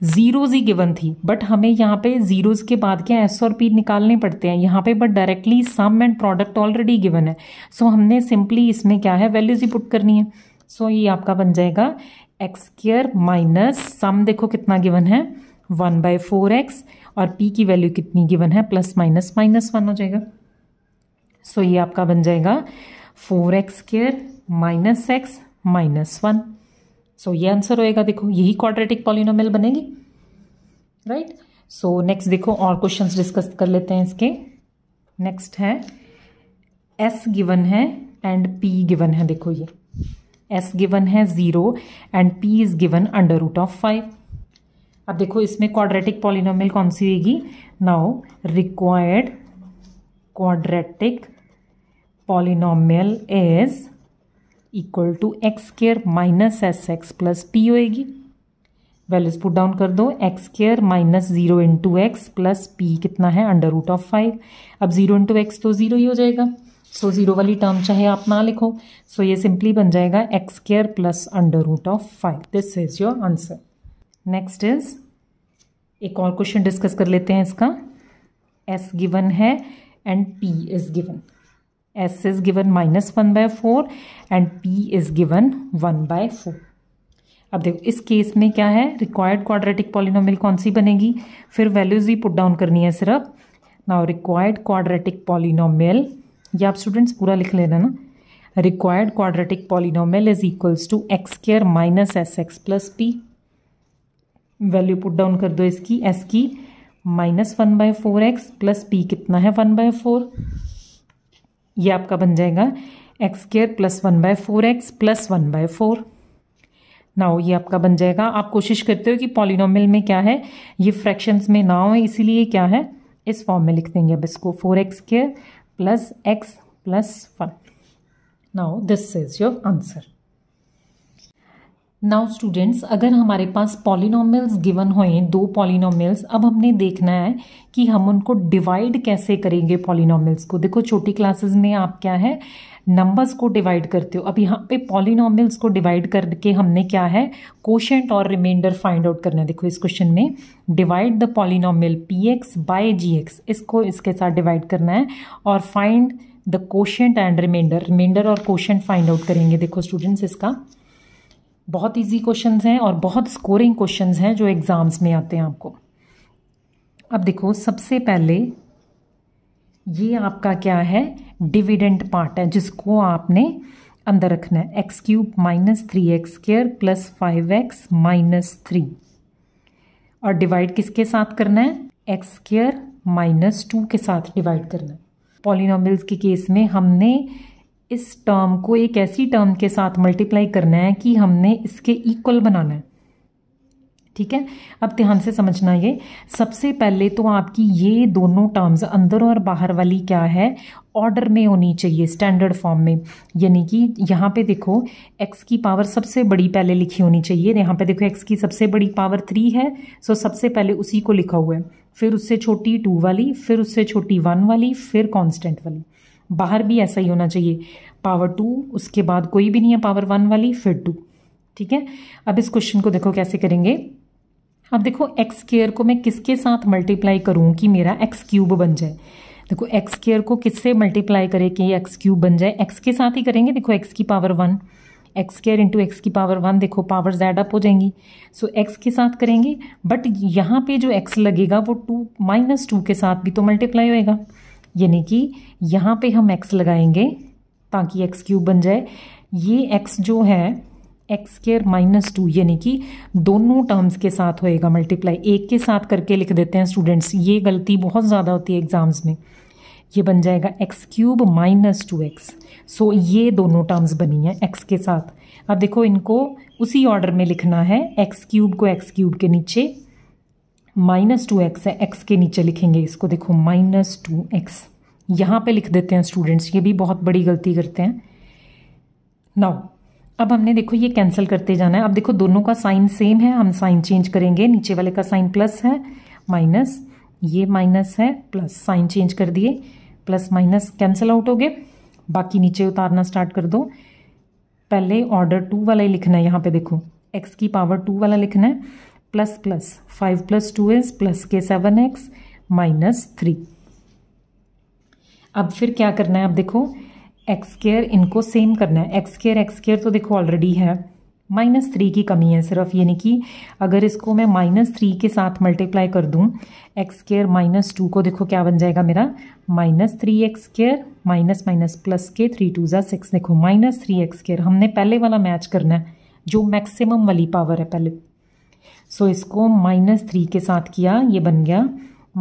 ज़ीरोज़ ही गिवन थी बट हमें यहाँ पे ज़ीरोज़ के बाद क्या एस और पी निकालने पड़ते हैं यहाँ पे but directly sum and product already given है सो so, हमने सिंपली इसमें क्या है वैल्यूज ही पुट करनी है सो so, ये आपका बन जाएगा एक्स स्क्र माइनस सम देखो कितना गिवन है वन बाय फोर एक्स और पी की वैल्यू कितनी गिवन है प्लस माइनस माइनस वन हो जाएगा सो so, ये आपका बन जाएगा four X square minus X minus one so so, ये आंसर होएगा देखो यही क्वाड्रेटिक पॉलिनोमियल बनेगी राइट सो नेक्स्ट देखो और क्वेश्चंस डिस्कस कर लेते हैं इसके नेक्स्ट है एस गिवन है एंड पी गिवन है देखो ये एस गिवन है zero and P is given under root of five अब देखो इसमें क्वाड्रेटिक पॉलिनोमियल कौन सी रहेगी now required quadratic polynomial is equal to x square minus S x plus P होएगी वेल पुट डाउन कर दो X square minus zero into x plus P कितना है अंडर रूट ऑफ फाइव अब zero into x तो zero ही हो जाएगा सो so, जीरो वाली टर्म चाहे आप ना लिखो सो so, ये सिंपली बन जाएगा x square plus under root of five this is your answer next is एक और क्वेश्चन डिस्कस कर लेते हैं इसका एस गिवन है and P is given S is given minus one by four and P is given one by four अब देखो इस केस में क्या है रिक्वायर्ड क्वाड्रेटिक पॉलिनोमियल कौन सी बनेगी फिर वैल्यूज ही पुट डाउन करनी है सिर्फ नाउ रिक्वायर्ड क्वाड्रेटिक पॉलिनोमियल ये आप स्टूडेंट्स पूरा लिख लेना ना required quadratic polynomial is equals to x square minus S x plus P value put down कर दो इसकी एस की minus one by four x plus P कितना है वन बाय फोर ये आपका बन जाएगा x square plus one by four x plus one by four now ये आपका बन जाएगा आप कोशिश करते हो कि पॉलिनोमियल में क्या है ये फ्रैक्शंस में ना हो इसीलिए क्या है इस फॉर्म में लिख देंगे अब इसको four X square plus x plus one now this is your answer now students अगर हमारे पास पॉलिनोमल्स गिवन हुए दो पॉलिनॉमिल्स अब हमने देखना है कि हम उनको डिवाइड कैसे करेंगे पॉलिनॉमिल्स को देखो छोटी क्लासेस में आप क्या है नंबर्स को डिवाइड करते हो अब यहाँ पे पॉलिनॉमिल्स को डिवाइड करके हमने क्या है कोशेंट और रिमाइंडर फाइंड आउट करना है देखो इस क्वेश्चन में divide the polynomial P X by G X इसको इसके साथ डिवाइड करना है और find the quotient and remainder remainder और कोशेंट फाइंड आउट करेंगे देखो स्टूडेंट्स इसका बहुत इजी क्वेश्चंस हैं और बहुत स्कोरिंग क्वेश्चंस हैं जो एग्ज़ाम्स में आते हैं आपको अब देखो सबसे पहले ये आपका क्या है डिविडेंड पार्ट है जिसको आपने अंदर रखना है X cube minus three x square plus five X minus three और डिवाइड किसके साथ करना है एक्स स्क्र माइनस टू के साथ डिवाइड करना है पॉलिनॉमिल्स के केस में हमने इस टर्म को एक ऐसी टर्म के साथ मल्टीप्लाई करना है कि हमने इसके इक्वल बनाना है ठीक है अब ध्यान से समझना ये सबसे पहले तो आपकी ये दोनों टर्म्स अंदर और बाहर वाली क्या है ऑर्डर में होनी चाहिए स्टैंडर्ड फॉर्म में यानी कि यहाँ पे देखो x की पावर सबसे बड़ी पहले लिखी होनी चाहिए यहाँ पे देखो x की सबसे बड़ी पावर थ्री है सो सबसे पहले उसी को लिखा हुआ है फिर उससे छोटी टू वाली फिर उससे छोटी वन वाली फिर कॉन्स्टेंट वाली बाहर भी ऐसा ही होना चाहिए पावर टू उसके बाद कोई भी नहीं है पावर वन वाली फिर टू ठीक है अब इस क्वेश्चन को देखो कैसे करेंगे अब देखो एक्स केयर को मैं किसके साथ मल्टीप्लाई करूँ कि मेरा एक्स क्यूब बन जाए देखो एक्स केयर को किससे मल्टीप्लाई करें कि एक्स क्यूब बन जाए एक्स के साथ ही करेंगे देखो एक्स की power one X square into X की पावर वन देखो पावर जैड अप हो जाएंगी सो एक्स के साथ करेंगे बट यहाँ पे जो एक्स लगेगा वो टू माइनस टू के साथ भी तो मल्टीप्लाई होएगा यानी कि यहाँ पे हम एक्स लगाएंगे ताकि एक्स क्यूब बन जाए ये एक्स जो है एक्स स्केयर माइनस टू यानी कि दोनों टर्म्स के साथ होएगा मल्टीप्लाई एक के साथ करके लिख देते हैं स्टूडेंट्स ये गलती बहुत ज़्यादा होती है एग्ज़ाम्स में ये बन जाएगा X cube minus two X so ये दोनों टर्म्स बनी हैं एक्स के साथ अब देखो इनको उसी ऑर्डर में लिखना है एक्स क्यूब को एक्स क्यूब के नीचे माइनस टू एक्स है एक्स के नीचे लिखेंगे इसको देखो माइनस टू एक्स यहाँ पर लिख देते हैं स्टूडेंट्स ये भी बहुत बड़ी गलती करते हैं नाउ अब हमने देखो ये कैंसिल करते जाना है अब देखो दोनों का साइन सेम है हम साइन चेंज करेंगे नीचे वाले का साइन प्लस है माइनस ये माइनस है प्लस साइन चेंज कर दिए प्लस माइनस कैंसिल आउट हो गए बाकी नीचे उतारना स्टार्ट कर दो पहले ऑर्डर टू वाला ही लिखना है यहाँ पे देखो एक्स की पावर टू वाला लिखना है plus plus five plus two S plus के सेवन एक्स माइनस थ्री अब फिर क्या करना है आप देखो एक्स केयर इनको सेम करना है एक्स स्केयर एक्स स्केयर तो देखो ऑलरेडी है माइनस थ्री की कमी है सिर्फ यानी कि अगर इसको मैं माइनस थ्री के साथ मल्टीप्लाई कर दूं एक्स स्केयर माइनस टू को देखो क्या बन जाएगा मेरा minus three x square minus minus plus के थ्री टू ज़ा सिक्स देखो माइनस थ्री एक्स स्केयर हमने पहले वाला मैच करना है जो मैक्सिमम वाली पावर है पहले सो इसको माइनस थ्री के साथ किया ये बन गया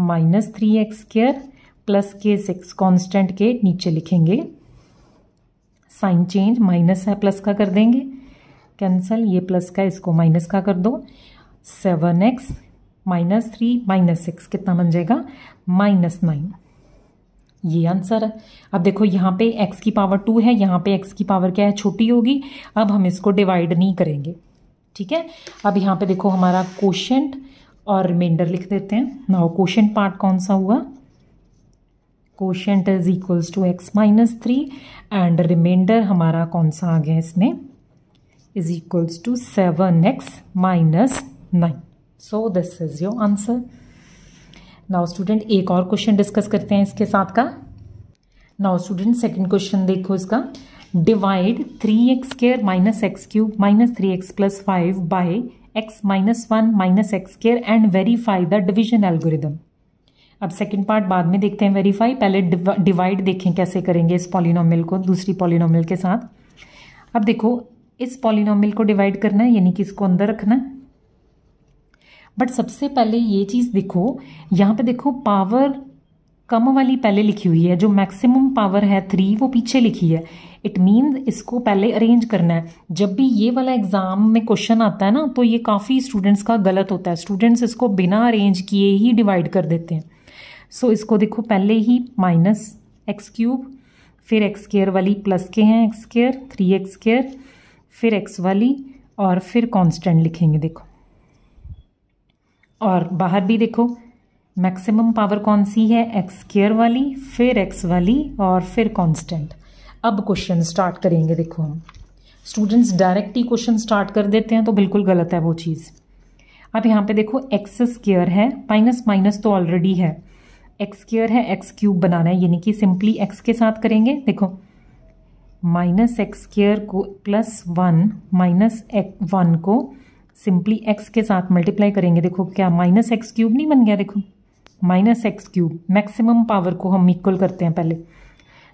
minus three x square plus के सिक्स कॉन्स्टेंट के नीचे लिखेंगे साइन चेंज माइनस है प्लस का कर देंगे कैंसल ये प्लस का इसको माइनस का कर दो seven X minus three minus six कितना बन जाएगा माइनस नाइन ये आंसर है अब देखो यहाँ पे x की पावर टू है यहाँ पे x की पावर क्या है छोटी होगी अब हम इसको डिवाइड नहीं करेंगे ठीक है अब यहाँ पे देखो हमारा क्वेश्चन और रिमाइंडर लिख देते हैं नाउ क्वेश्चन पार्ट कौन सा हुआ question is equals to x minus three and remainder हमारा कौन सा आ गया इसमें is equals to seven X minus nine so this is your answer now student एक और क्वेश्चन डिस्कस करते हैं इसके साथ का नाउ स्टूडेंट सेकेंड क्वेश्चन देखो इसका divide three x square minus x cube minus three x plus five by X minus one minus x square and verify the division algorithm अब सेकेंड पार्ट बाद में देखते हैं वेरीफाई पहले divide देखें कैसे करेंगे इस पॉलिनोमियल को दूसरी पॉलिनॉमिल के साथ अब देखो इस पॉलिनोमियल को डिवाइड करना है यानी कि इसको अंदर रखना है बट सबसे पहले ये चीज़ देखो यहाँ पे देखो पावर कम वाली पहले लिखी हुई है जो मैक्सिमम पावर है थ्री वो पीछे लिखी है इट मीन्स इसको पहले अरेंज करना है जब भी ये वाला एग्ज़ाम में क्वेश्चन आता है ना तो ये काफ़ी स्टूडेंट्स का गलत होता है स्टूडेंट्स इसको बिना अरेंज किए ही डिवाइड कर देते हैं सो so, इसको देखो पहले ही माइनस एक्स क्यूब फिर एक्स केयर वाली प्लस के हैं X square three x square फिर एक्स वाली और फिर कांस्टेंट लिखेंगे देखो और बाहर भी देखो मैक्सिमम पावर कौन सी है एक्स स्केयर वाली फिर एक्स वाली और फिर कांस्टेंट अब क्वेश्चन स्टार्ट करेंगे देखो हम स्टूडेंट्स डायरेक्ट ही क्वेश्चन स्टार्ट कर देते हैं तो बिल्कुल गलत है वो चीज़ अब यहाँ पे देखो एक्स स्केयर है माइनस माइनस तो ऑलरेडी है एक्स स्केयर है एक्स क्यूब बनाना है यानी कि सिंपली एक्स के साथ करेंगे देखो माइनस एक्स स्केयर को प्लस वन माइनस एक वन को सिंपली एक्स के साथ मल्टीप्लाई करेंगे देखो क्या माइनस एक्स क्यूब नहीं बन गया देखो minus x cube maximum power को हम इक्वल करते हैं पहले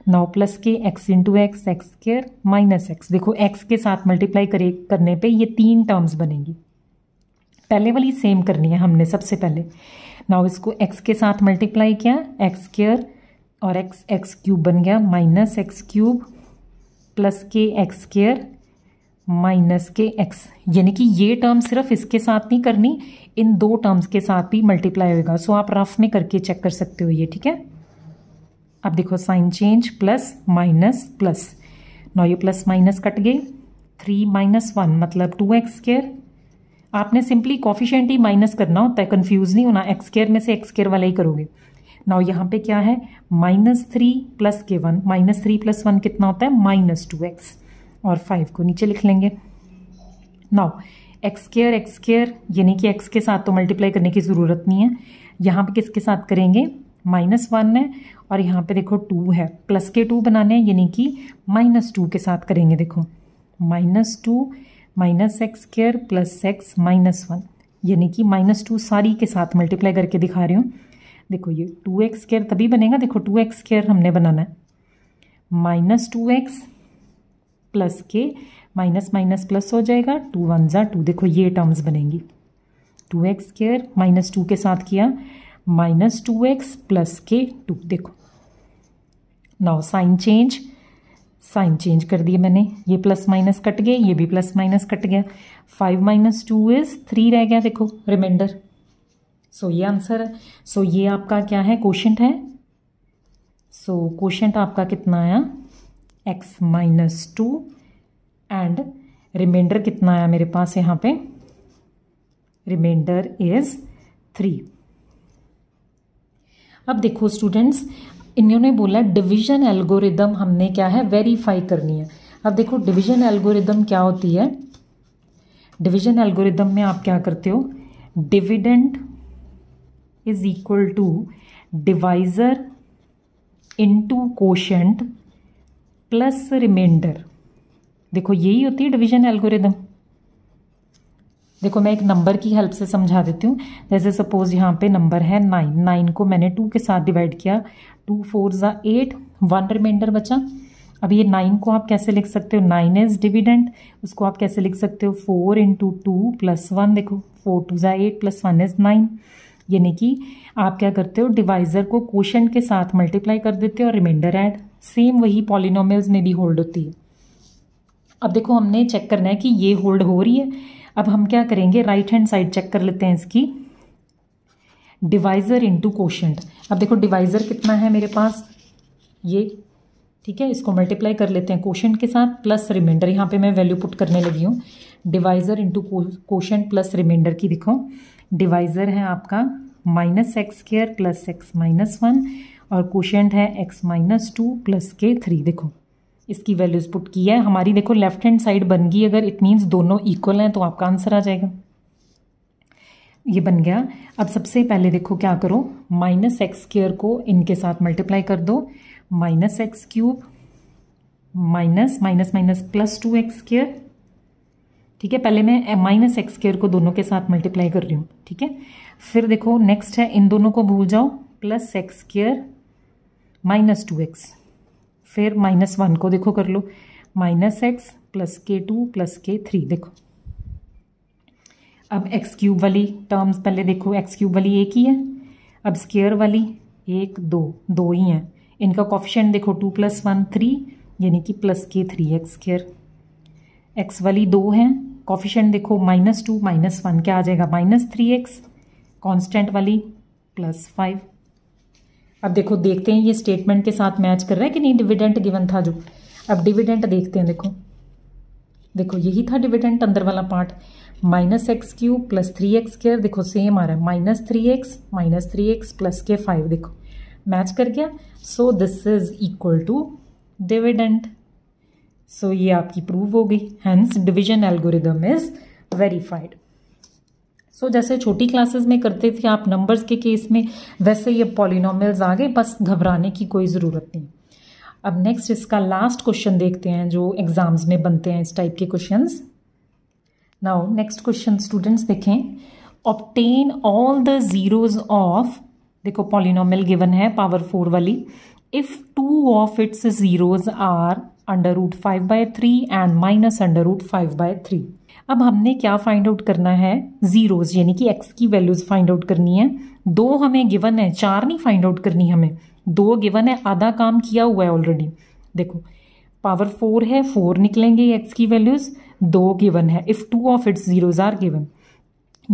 नौ प्लस के X into X X square minus X देखो एक्स के साथ मल्टीप्लाई करे करने पे ये तीन टर्म्स बनेंगी पहले वाली सेम करनी है हमने सबसे पहले नाउ इसको एक्स के साथ मल्टीप्लाई किया एक्स स्केयर और एक्स एक्स क्यूब बन गया माइनस एक्स क्यूब प्लस के एक्स स्केयर माइनस के एक्स यानी कि ये टर्म सिर्फ इसके साथ नहीं करनी इन दो टर्म्स के साथ भी मल्टीप्लाई होगा सो आप रफ में करके चेक कर सकते हो ये ठीक है अब देखो sign change plus minus plus नौ ये प्लस माइनस कट गए थ्री माइनस वन मतलब टू एक्स स्केयर आपने सिंपली कॉफिशेंट ही माइनस करना होता है कन्फ्यूज़ नहीं होना एक्स स्केयर में से एक्स स्केयर वाला ही करोगे नौ यहाँ पे क्या है माइनस थ्री प्लस के one minus three plus one कितना होता है माइनस टू एक्स और फाइव को नीचे लिख लेंगे नौ एक्स स्केयर एक्स स्केयर यानी कि एक्स के साथ तो मल्टीप्लाई करने की ज़रूरत नहीं है यहाँ पे किसके साथ करेंगे माइनस वन है और यहाँ पे देखो टू है प्लस के टू बनाने हैं यानी कि माइनस टू के साथ करेंगे देखो minus two minus X square plus x minus one यानी कि माइनस टू सारी के साथ मल्टीप्लाई करके दिखा रही हूँ देखो ये टू एक्स स्क्र तभी बनेगा देखो टू एक्स स्क्र हमने बनाना है माइनस टू एक्स प्लस के माइनस माइनस प्लस हो जाएगा टू वन ज़ा टू देखो ये टर्म्स बनेंगी two x square minus two के साथ किया माइनस टू एक्स प्लस के टू देखो now sign change sign change कर दिए मैंने ये प्लस माइनस कट गए ये भी प्लस माइनस कट गया five minus two is three रह गया देखो रिमाइंडर सो ये आंसर है सो so, ये आपका क्या है क्वेश्चन है सो so, क्वेश्चन आपका कितना आया x minus two and remainder कितना आया मेरे पास यहाँ पे रिमाइंडर इज थ्री अब देखो स्टूडेंट्स इन्होंने बोला डिवीजन एल्गोरिदम हमने क्या है वेरीफाई करनी है अब देखो डिवीजन एल्गोरिदम क्या होती है डिवीजन एल्गोरिदम में आप क्या करते हो dividend is equal to divisor into quotient plus remainder देखो यही होती है डिवीजन एल्गोरिदम देखो मैं एक नंबर की हेल्प से समझा देती हूँ जैसे सपोज यहाँ पे नंबर है नाइन नाइन को मैंने टू के साथ डिवाइड किया टू फोर ज़ा एट वन रिमाइंडर बचा अब ये नाइन को आप कैसे लिख सकते हो नाइन इज डिविडेंट उसको आप कैसे लिख सकते हो four into two plus one देखो four twos are eight plus one is nine यानी कि आप क्या करते हो डिवाइज़र को क्वेश्चन के साथ मल्टीप्लाई कर देते हो और रिमाइंडर ऐड सेम वही पॉलिनोमियल्स में भी होल्ड होती है अब देखो हमने चेक करना है कि ये होल्ड हो रही है अब हम क्या करेंगे राइट हैंड साइड चेक कर लेते हैं इसकी डिवाइज़र इंटू कोशेंट अब देखो डिवाइज़र कितना है मेरे पास ये ठीक है इसको मल्टीप्लाई कर लेते हैं कोशेंट के साथ प्लस रिमाइंडर यहाँ पे मैं वैल्यू पुट करने लगी हूँ divisor into quotient plus remainder की देखो डिवाइज़र है आपका minus x square plus x minus one और कोशेंट है एक्स माइनस टू प्लस के थ्री देखो इसकी वैल्यूज़ पुट की है हमारी देखो लेफ्ट हैंड साइड बन गई अगर इट मीन्स दोनों इक्वल हैं तो आपका आंसर आ जाएगा ये बन गया अब सबसे पहले देखो क्या करो माइनस एक्स स्क्र को इनके साथ मल्टीप्लाई कर दो minus x cube minus minus minus plus two x square ठीक है पहले मैं माइनस एक्स स्क्र को दोनों के साथ मल्टीप्लाई कर रही हूँ ठीक है फिर देखो नेक्स्ट है इन दोनों को भूल जाओ plus x square minus two x फिर माइनस वन को देखो कर लो माइनस एक्स प्लस के टू प्लस के थ्री देखो अब एक्स क्यूब वाली टर्म्स पहले देखो एक्स क्यूब वाली एक ही है अब स्केयर वाली एक दो दो ही हैं इनका कॉफिशेंट देखो टू प्लस वन थ्री यानी कि प्लस के थ्री एक्स स्केयर एक्स वाली दो हैं कॉफिशेंट देखो माइनस टू माइनस वन क्या आ जाएगा माइनस थ्री एक्स कॉन्स्टेंट वाली प्लस फाइव अब देखो देखते हैं ये स्टेटमेंट के साथ मैच कर रहा है कि नहीं डिविडेंट गिवन था जो अब डिविडेंट देखते हैं देखो देखो यही था डिविडेंट अंदर वाला part minus x cube plus three x के देखो सेम आ रहा है minus three x minus three x plus के फाइव देखो मैच कर गया so this is equal to dividend so ये आपकी प्रूव हो गई hence division algorithm is verified so so, जैसे छोटी क्लासेस में करते थे आप नंबर्स के केस में वैसे ये पॉलिनॉमियल्स आ गए बस घबराने की कोई ज़रूरत नहीं अब नेक्स्ट इसका लास्ट क्वेश्चन देखते हैं जो एग्ज़ाम्स में बनते हैं इस टाइप के question now next question students देखें obtain all the zeros of देखो पॉलिनोमियल गिवन है पावर फोर वाली if two of its zeros are under root five by three and minus under root five by three अब हमने क्या find out करना है zeros यानी कि एक्स की वैल्यूज़ फाइंड आउट करनी है दो हमें गिवन है चार नहीं फाइंड आउट करनी हमें दो गिवन है आधा काम किया हुआ है ऑलरेडी देखो पावर फोर है फोर निकलेंगे एक्स की वैल्यूज़ दो गिवन है if two of its zeros are given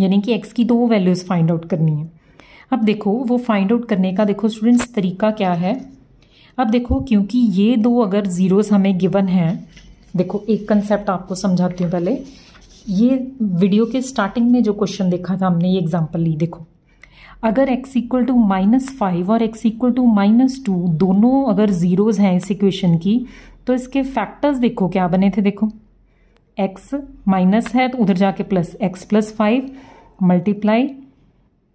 यानी कि एक्स की दो वैल्यूज़ फाइंड आउट करनी है अब देखो वो फाइंड आउट करने का देखो स्टूडेंट्स तरीका क्या है अब देखो क्योंकि ये दो अगर ज़ीरोज़ हमें गिवन है देखो एक कंसेप्ट आपको समझाती हूँ पहले ये वीडियो के स्टार्टिंग में जो क्वेश्चन देखा था हमने ये एग्जाम्पल ली देखो अगर x equal to minus five और x equal to minus two दोनों अगर ज़ीरोज़ हैं इस इक्वेशन की तो इसके फैक्टर्स देखो क्या बने थे देखो x माइनस है तो उधर जाके plus x plus five multiply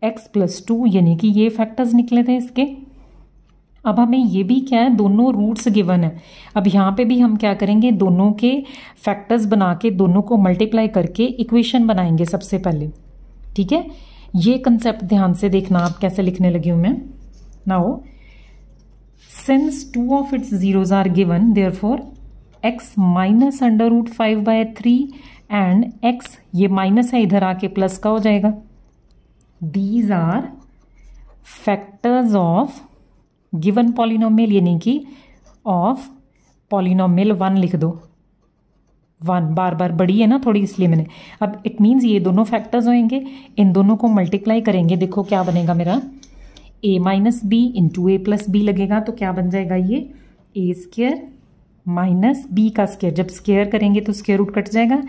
x plus two यानी कि ये फैक्टर्स निकले थे इसके अब हमें ये भी क्या है दोनों रूट्स गिवन है अब यहाँ पे भी हम क्या करेंगे दोनों के फैक्टर्स बना के दोनों को मल्टीप्लाई करके इक्वेशन बनाएंगे सबसे पहले ठीक है ये कंसेप्ट ध्यान से देखना आप कैसे लिखने लगी हूँ मैं now since two of its zeros are given therefore x minus under root five by three and x ये माइनस है इधर आके प्लस का हो जाएगा these are factors of given polynomial यानी कि ऑफ पॉलिनोमियल वन लिख दो वन बार बार बड़ी है ना थोड़ी इसलिए मैंने अब इट मीन्स ये दोनों फैक्टर्स होंगे इन दोनों को मल्टीप्लाई करेंगे देखो क्या बनेगा मेरा a minus b into a plus b लगेगा तो क्या बन जाएगा ये ए स्केयर माइनस बी का स्केयर जब स्केयर करेंगे तो स्केयर रूट कट जाएगा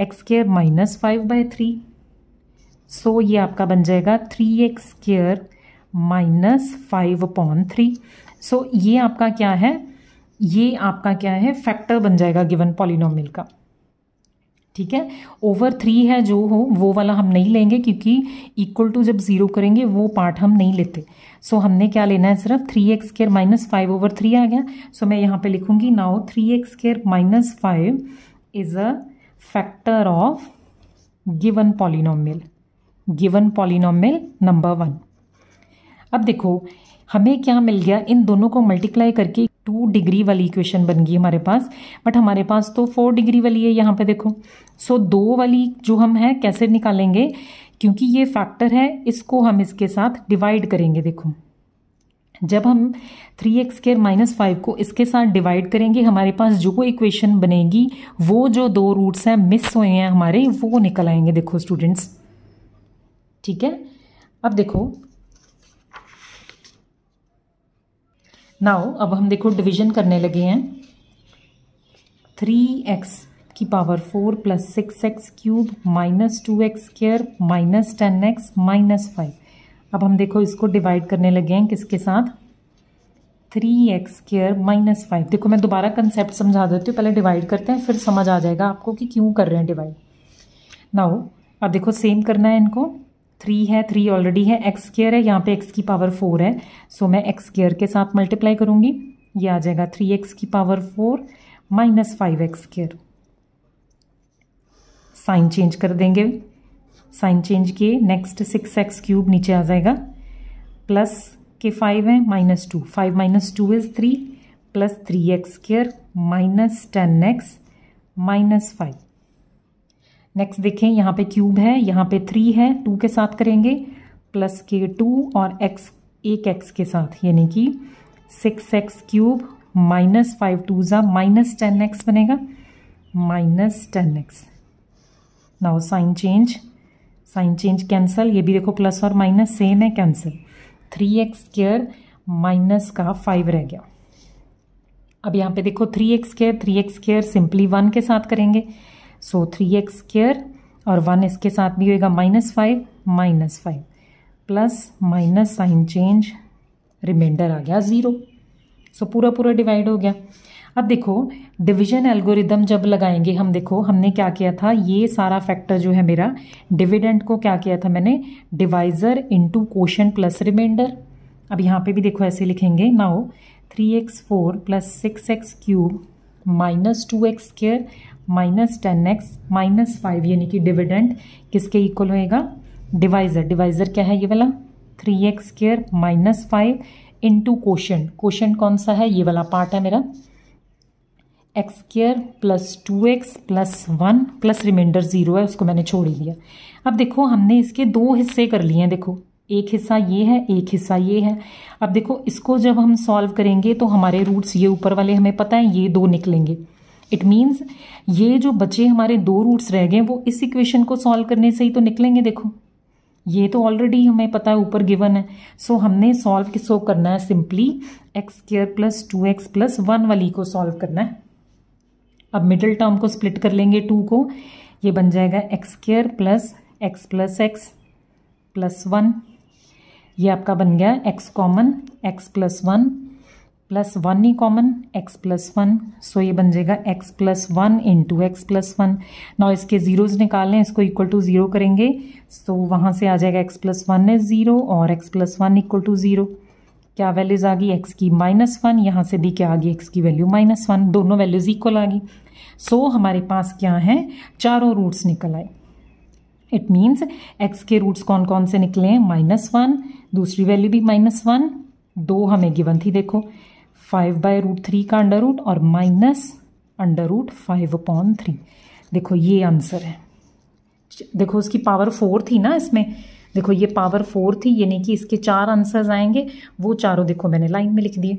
x square minus five by three so ये आपका बन जाएगा three x square minus five upon three so ये आपका क्या है ये आपका क्या है फैक्टर बन जाएगा गिवन पॉलिनोमिल का ठीक है ओवर थ्री है जो हो वो वाला हम नहीं लेंगे क्योंकि इक्वल टू जब ज़ीरो करेंगे वो पार्ट हम नहीं लेते सो so, हमने क्या लेना है सिर्फ three x square minus five over three आ गया सो so, मैं यहाँ पे लिखूंगी now three x square minus five is a factor of given polynomial given polynomial number one अब देखो हमें क्या मिल गया इन दोनों को मल्टीप्लाई करके टू डिग्री वाली इक्वेशन बन गई हमारे पास बट हमारे पास तो फोर डिग्री वाली है यहाँ पे देखो सो दो वाली जो हम है कैसे निकालेंगे क्योंकि ये फैक्टर है इसको हम इसके साथ डिवाइड करेंगे देखो जब हम three x square minus five को इसके साथ डिवाइड करेंगे हमारे पास जो इक्वेशन बनेगी वो जो दो रूट्स हैं मिस हुए हैं हमारे वो निकल आएंगे देखो स्टूडेंट्स ठीक है अब देखो नाउ अब हम देखो डिवीजन करने लगे हैं थ्री एक्स की power four plus six x cube minus two x square minus ten x minus five अब हम देखो इसको डिवाइड करने लगे हैं किसके साथ three x square minus five देखो मैं दोबारा कंसेप्ट समझा देती हूँ पहले डिवाइड करते हैं फिर समझ आ जाएगा आपको कि क्यों कर रहे हैं डिवाइड नाउ अब देखो सेम करना है इनको थ्री है थ्री ऑलरेडी है एक्स स्केयर है यहाँ पे एक्स की पावर फोर है सो मैं एक्स स्केयर के साथ मल्टीप्लाई करूँगी ये आ जाएगा थ्री एक्स की power four minus five x square sign change कर देंगे साइन चेंज किए नेक्स्ट सिक्स एक्स क्यूब नीचे आ जाएगा प्लस के फाइव है minus two five minus two is three plus three x square minus ten x minus five next देखें यहाँ पे क्यूब है यहाँ पे थ्री है टू के साथ करेंगे प्लस के टू और एक्स एक एक्स के साथ यानी कि six x cube minus five to are minus ten x बनेगा minus ten x now sign change sign change cancel ये भी देखो प्लस और माइनस सेम है cancel three x square minus का फाइव रह गया अब यहाँ पे देखो three x square three x square simply one के साथ करेंगे सो थ्री एक्स स्क्र और वन इसके साथ भी होएगा minus five minus five plus minus sign change remainder आ गया ज़ीरो सो so, पूरा पूरा डिवाइड हो गया अब देखो डिवीजन एल्गोरिदम जब लगाएंगे हम देखो हमने क्या किया था ये सारा फैक्टर जो है मेरा डिविडेंड को क्या किया था मैंने divisor into question plus remainder अब यहाँ पे भी देखो ऐसे लिखेंगे now three x four plus six x cube minus two x square minus ten x minus five यानी कि डिविडेंड किसके इक्वल होएगा डिवाइजर डिवाइजर क्या है ये वाला three x square minus five into question question कौन सा है ये वाला पार्ट है मेरा x square plus two x plus one plus remainder zero है उसको मैंने छोड़ ही दिया अब देखो हमने इसके दो हिस्से कर लिए हैं देखो एक हिस्सा ये है एक हिस्सा ये है अब देखो इसको जब हम सॉल्व करेंगे तो हमारे रूट्स ये ऊपर वाले हमें पता है ये दो निकलेंगे इट मीन्स ये जो बचे हमारे दो रूट्स रह गए वो इस इक्वेशन को सॉल्व करने से ही तो निकलेंगे देखो ये तो ऑलरेडी हमें पता है ऊपर गिवन है सो so, हमने सॉल्व किसको करना है simply x square plus two x plus one वाली को सॉल्व करना है अब मिडिल टर्म को स्प्लिट कर लेंगे टू को ये बन जाएगा x square plus x plus x plus one ये आपका बन गया x common x plus one plus one ही common x plus one so ये बन जाएगा x plus one into x plus one ना इसके ज़ीरोज़ निकालें इसको इक्वल टू ज़ीरो करेंगे सो so, वहाँ से आ जाएगा x plus one is zero और x plus one equal to zero क्या वैल्यूज़ आ गई एक्स की माइनस वन यहाँ से भी क्या आ गई एक्स की वैल्यू माइनस वन दोनों वैल्यूज़ इक्वल आ गई सो so, हमारे पास क्या है चारों रूट्स निकल आए इट मीन्स एक्स के रूट्स कौन कौन से निकले हैं माइनस वन दूसरी वैल्यू भी माइनस वन दो हमें गिवन थी देखो फाइव बाय रूट थ्री का अंडर रूट और minus under root five upon three देखो ये आंसर है देखो उसकी पावर फोर थी ना इसमें देखो ये पावर फोर थी यानी कि इसके चार आंसर्स आएंगे वो चारों देखो मैंने लाइन में लिख दिए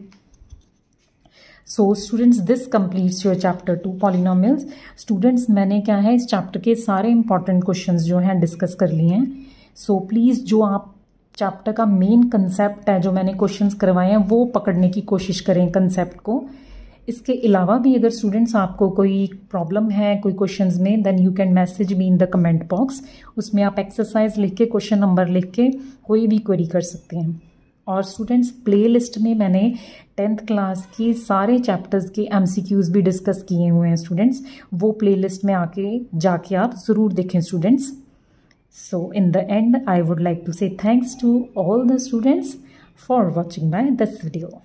so students this completes your chapter two polynomials students मैंने क्या है इस चैप्टर के सारे इंपॉर्टेंट क्वेश्चंस जो हैं डिस्कस कर लिए हैं सो so, प्लीज़ जो आप चैप्टर का मेन कंसेप्ट है जो मैंने क्वेश्चंस करवाए हैं वो पकड़ने की कोशिश करें कंसेप्ट को इसके अलावा भी अगर स्टूडेंट्स आपको कोई प्रॉब्लम है कोई क्वेश्चन में then you can message me in the comment box उसमें आप एक्सरसाइज लिख के क्वेश्चन नंबर लिख के कोई भी क्वेरी कर सकते हैं और स्टूडेंट्स लिस्ट में मैंने टेंथ क्लास की सारे चैप्टर्स के क्यूज़ भी डिस्कस किए हुए हैं स्टूडेंट्स वो लिस्ट में आके जाके आप ज़रूर देखें students So in the end, I would like to say thanks to all the students for watching my this video.